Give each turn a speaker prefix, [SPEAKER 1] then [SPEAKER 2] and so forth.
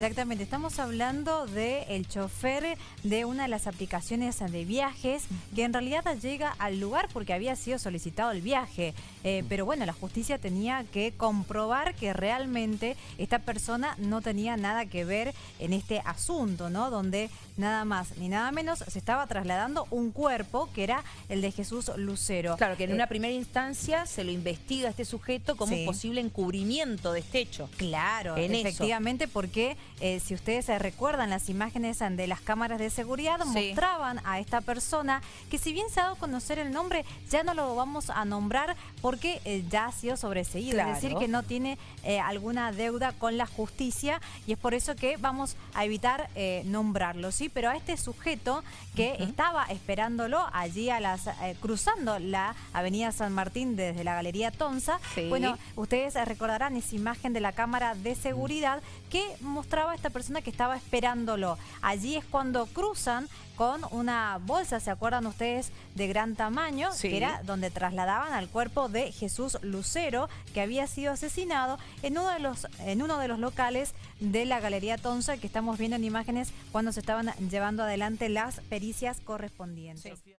[SPEAKER 1] Exactamente, estamos hablando de el chofer de una de las aplicaciones de viajes que en realidad llega al lugar porque había sido solicitado el viaje, eh, pero bueno, la justicia tenía que comprobar que realmente esta persona no tenía nada que ver en este asunto, ¿no? Donde nada más ni nada menos se estaba trasladando un cuerpo que era el de Jesús Lucero. Claro, que en una eh, primera instancia se lo investiga este sujeto como un posible encubrimiento de este hecho. Claro, efectivamente porque... Eh, si ustedes recuerdan, las imágenes de las cámaras de seguridad mostraban a esta persona que si bien se ha dado a conocer el nombre, ya no lo vamos a nombrar porque eh, ya ha sido sobreseído. Es decir, que no tiene eh, alguna deuda con la justicia y es por eso que vamos a evitar nombrarlo, ¿sí? Pero a este sujeto que estaba esperándolo allí a las cruzando la avenida San Martín desde la Galería Tonza, bueno, ustedes recordarán esa imagen de la cámara de seguridad que mostraba a esta persona que estaba esperándolo. Allí es cuando cruzan con una bolsa, ¿se acuerdan ustedes? De gran tamaño, que era donde trasladaban al cuerpo de Jesús Lucero, que había sido asesinado en uno de los, en uno de los locales de la Galería Tonza, que estamos viendo en imágenes cuando se estaban llevando adelante las pericias correspondientes.